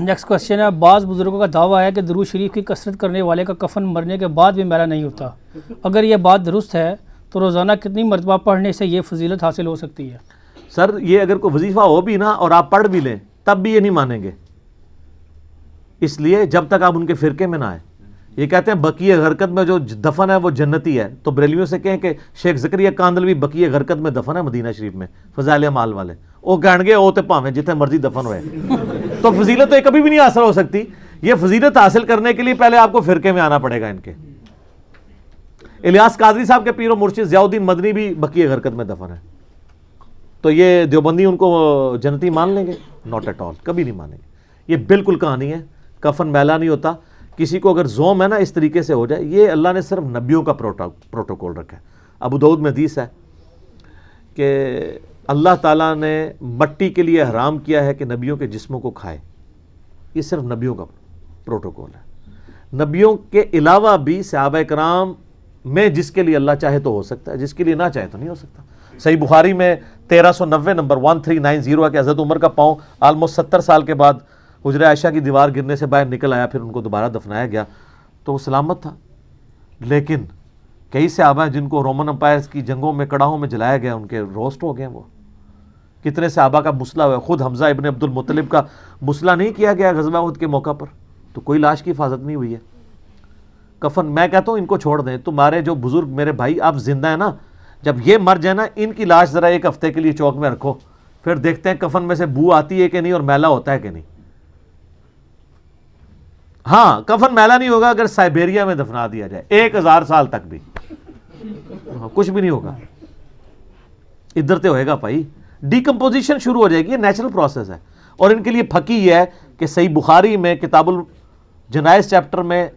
next question है बाज़ बुज़ुर्गों का दावा है कि दरूज शरीफ की कसरत करने वाले का कफन मरने के बाद भी मेला नहीं होता अगर यह बात दुरुस्त है तो रोज़ाना कितनी मरतबा पढ़ने से ये फजीलत हासिल हो सकती है सर ये अगर कोई वजीफ़ा हो भी ना और आप पढ़ भी लें तब भी ये नहीं मानेंगे इसलिए जब तक आप उनके फ़िरके में ना आए ये कहते हैं बकी हरकत में जो दफन है वो जन्नती है तो बरेलियों से कहें कि शेख जकरिया कांदल भी बकी हरकत में दफन है मदीना शरीफ में फजाल माल वाले वो कहणगे वो तो भावें जितने मर्जी दफन हुए तो फजीलत तो कभी भी नहीं हासिल हो सकती ये फजीलत हासिल करने के लिए पहले आपको फिरके में आना पड़ेगा इनके इलियास कादरी साहब के पीर और मुर्शी जियाउद्दीन मदनी भी बकी हरकत में दफन है तो ये देवबंदी उनको जनती मान लेंगे नॉट एट ऑल कभी नहीं मानेंगे ये बिल्कुल कहानी है कफन मैला नहीं होता किसी को अगर जोम है ना इस तरीके से हो जाए ये अल्लाह ने सिर्फ नबियों का प्रोटो, प्रोटोकॉल रखा है अबू में हदीस है कि अल्लाह ताला ने मट्टी के लिए हराम किया है कि नबियों के जिस्मों को खाए ये सिर्फ नबियों का प्रोटोकॉल है नबियों के अलावा भी सहाब कराम में जिसके लिए अल्लाह चाहे तो हो सकता है जिसके लिए ना चाहे तो नहीं हो सकता सही बुखारी में तेरह सौ नब्बे number one three nine zero है कि हज़रत उम्र का पाँव आलमोस्ट सत्तर साल के बाद हजर आयशा की दीवार गिरने से बाहर निकल आया फिर उनको दोबारा दफनाया गया तो वो सलामत था लेकिन कई से आबाएँ जिनको रोमन अम्पायर की जंगों में कड़ाहों में जलाया गया उनके रोस्ट हो गए वो कितने सहाबा का मुसला हुआ खुद हमजा इबन अब्दुल मुतलिब का मुसला नहीं किया गया गजबा खुद के मौका पर तो कोई लाश की हिफाजत नहीं हुई है कफन मैं कहता हूँ इनको छोड़ दें तुम्हारे जो बुजुर्ग मेरे भाई आप जिंदा है ना जब ये मर जाए ना इनकी लाश ज़रा एक हफ्ते के लिए चौक में रखो फिर देखते हैं कफन में से बू आती है कि नहीं और मैला होता है कि नहीं हाँ कफन मैला नहीं होगा अगर साइबेरिया में दफना दिया जाए एक हजार साल तक भी हाँ, कुछ भी नहीं होगा इधर तो होएगा भाई डिकम्पोजिशन शुरू हो जाएगी नेचुरल प्रोसेस है और इनके लिए फकी है कि सही बुखारी में किताबुल जनाइज चैप्टर में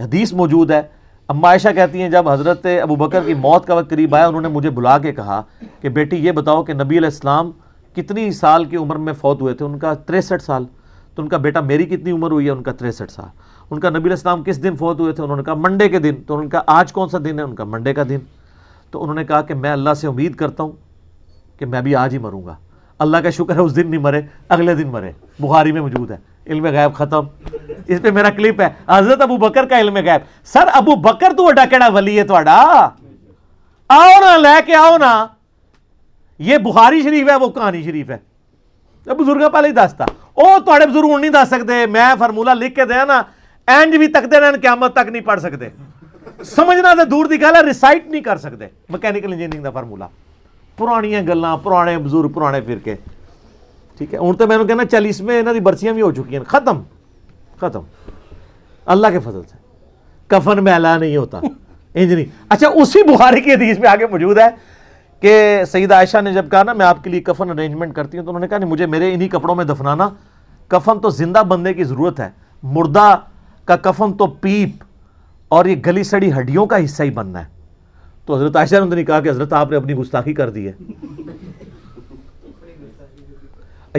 हदीस मौजूद है अम्मा आयशा कहती हैं जब हज़रत अबू बकर की मौत का वक्त करीब आया उन्होंने मुझे बुला के कहा कि बेटी ये बताओ कि नबी इस्लाम कितनी साल की उम्र में फ़ौत हुए थे उनका तिरसठ साल तो उनका बेटा मेरी कितनी उम्र हुई है उनका तिरसठ साल उनका नबी इस्लाम किस दिन फौत हुए थे उन्होंने कहा मंडे के दिन तो उनका आज कौन सा दिन है उनका मंडे का दिन तो उन्होंने कहा कि मैं अल्लाह से उम्मीद करता हूँ कि मैं भी आज ही मरूंगा अल्लाह का शुक्र है उस दिन नहीं मरे अगले दिन मरे बुखारी में मौजूद है इल्म गैब खत्म इस पर मेरा क्लिप है हजरत अबू बकर का इल्म गैब सर अबू बकर तू अडा कड़ा वली है थोड़ा आओ ना लैके आओ ना ये बुखारी शरीफ है वो कहानी शरीफ है बुजुर्ग पहले ही दसता वो थोड़े बुजुर्ग हूँ नहीं दस सकते मैं फार्मूला लिख के दया ना एंज भी तकते रहन क्यामत तक नहीं पढ़ सकते समझना तो दूर की गल है रिसाइट नहीं कर सकते मकैनिकल इंजीनियरिंग का फार्मूला ਪੁਰਾਣੀਆਂ ਗੱਲਾਂ बजुर्ग पुराने ਪੁਰਾਣੇ ਫਿਰਕੇ ठीक है हूँ तो मैं कहना चालीसवें इन्हों की ਦੀ भी हो चुकी हैं खत्म खत्म अल्लाह के फजल से कफन में नहीं होता इंज नहीं अच्छा उसी बुखारी की हदीस में आगे मौजूद है कि सईद आयशा ने जब कहा ना मैं आपके लिए कफन अरेंजमेंट करती हूँ तो उन्होंने कहा नहीं मुझे मेरे इन्हीं कपड़ों में दफनाना कफन तो जिंदा बनने की ज़रूरत है मुर्दा का कफन तो पीप और ये गली सड़ी हड्डियों का हिस्सा ही बनना है तो हज़रत आयशा ने कहा कि हज़रत आपने अपनी गुस्ताखी कर दी है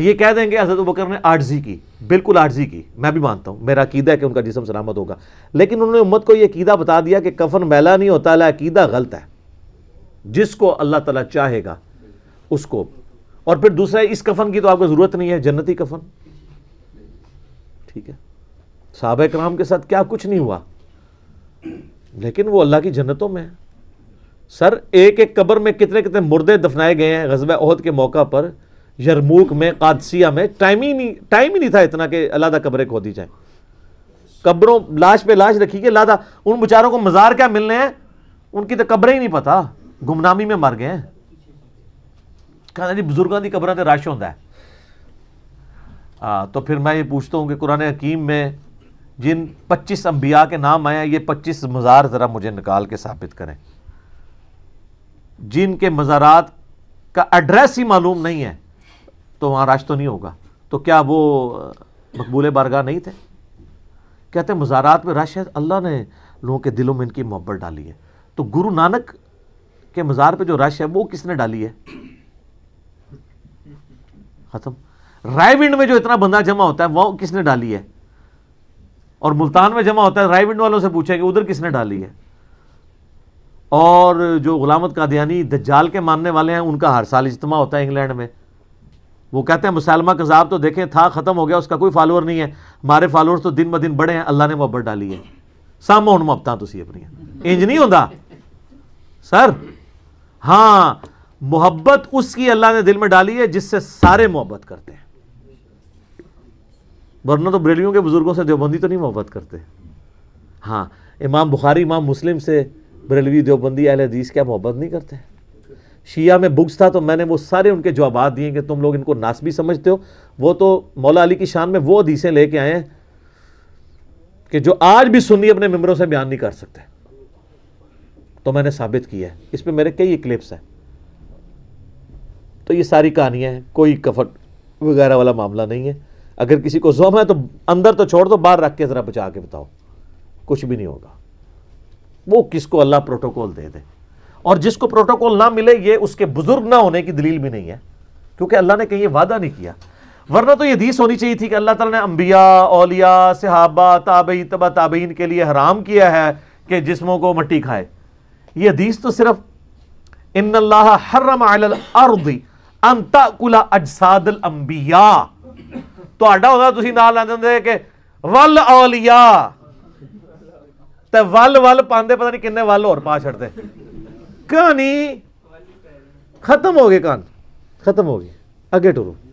ये कह देंगे हज़रत बकर ने आर्जी की बिल्कुल आर्जी की मैं भी मानता हूं मेरा अकीदा है कि उनका जिसम सलामत होगा लेकिन उन्होंने उम्मत को यह अकीदा बता दिया कि कफन मैला नहीं होता अकीदा गलत है जिसको अल्लाह तला चाहेगा उसको और फिर दूसरा इस कफन की तो आपको ज़रूरत नहीं है जन्नती कफन ठीक है साहब कराम के साथ क्या कुछ नहीं हुआ लेकिन वो अल्लाह की जन्नतों में है सर एक एक कब्र में कितने कितने मुर्दे दफनाए गए हैं गजब अहद के मौका पर यरमूक में कादसिया में टाइम ही नहीं टाइम ही नहीं था इतना कि अलादा कब्रें दी जाए कब्रों लाश पे लाश रखी गई लादा उन बेचारों को मज़ार क्या मिलने हैं उनकी तो कब्रें ही नहीं पता गुमनामी में मर गए हैं कहना जी बुजुर्गों की कब्रा तो रश होता है आ, तो फिर मैं ये पूछता हूँ कि कुरान हकीम में जिन 25 अंबिया के नाम आए हैं ये 25 मज़ार ज़रा मुझे निकाल के साबित करें जिनके मज़ारात का एड्रेस ही मालूम नहीं है तो वहां राज तो नहीं होगा तो क्या वो मकबूल बारगाह नहीं थे कहते हैं मज़ारात में रश है अल्लाह ने लोगों के दिलों में इनकी मोहब्बत डाली है तो गुरु नानक के मज़ार पे जो रश है वो किसने डाली है ख़त्म रायविंड में जो इतना बंदा जमा होता है वो किसने डाली है और मुल्तान में जमा होता है रायविंड वालों से पूछेंगे उधर किसने डाली है और जो गुलामत कादियानी दज्जाल के मानने वाले हैं उनका हर साल इज्तम होता है इंग्लैंड में वो कहते हैं मुसलमा कज़ाब तो देखें था ख़त्म हो गया उसका कोई फॉलोअर नहीं है हमारे फॉलोअर्स तो दिन ब दिन बड़े हैं अल्लाह ने मुहब्बत डाली है सामो हूँ मुहब्बत तुम अपनी इंज नहीं होता सर हाँ मोहब्बत उसकी अल्लाह ने दिल में डाली है जिससे सारे मोहब्बत करते हैं वरना तो बरेलियों के बुज़ुर्गों से देवबंदी तो नहीं मोहब्बत करते हाँ इमाम बुखारी इमाम मुस्लिम से बरेलवी देवबंदी अहल हदीस क्या मोहब्बत नहीं करते शिया में बुक्स था तो मैंने वो सारे उनके जवाब दिए कि तुम लोग इनको भी समझते हो वो तो मौला अली की शान में वो हदीसें लेके आए हैं कि जो आज भी सुनी अपने मेम्बरों से बयान नहीं कर सकते तो मैंने साबित किया है इस पर मेरे कई क्लिप्स हैं तो ये सारी कहानियां हैं कोई कफट वगैरह वाला मामला नहीं है अगर किसी को जोम है तो अंदर तो छोड़ दो तो बाहर रख के ज़रा बचा के बताओ कुछ भी नहीं होगा वो किसको अल्लाह प्रोटोकॉल दे दे और जिसको प्रोटोकॉल ना मिले ये उसके बुजुर्ग ना होने की दलील भी नहीं है क्योंकि अल्लाह ने कहीं वादा नहीं किया वरना तो ये दीस होनी चाहिए थी कि अल्लाह तला ने अम्बिया ओलिया सिहाबा ताबई तबा ताबीन के लिए हराम किया है कि जिसमों को मट्टी खाए ये हदीस तो सिर्फ इन हरमला अजसाद अंबिया तो आडा होता तुम ना लेंदे कि वल ओलिया ਤੇ ਵੱਲ ਵੱਲ ਪਾਉਂਦੇ ਪਤਾ ਨਹੀਂ ਕਿੰਨੇ ਵੱਲ ਹੋਰ ਪਾ ਛੱਡਦੇ ਕਹਾਣੀ ਖਤਮ ਹੋ ਗਈ ਕਹਾਣੀ ਖਤਮ ਹੋ ਗਈ ਅੱਗੇ ਟੁਰੋ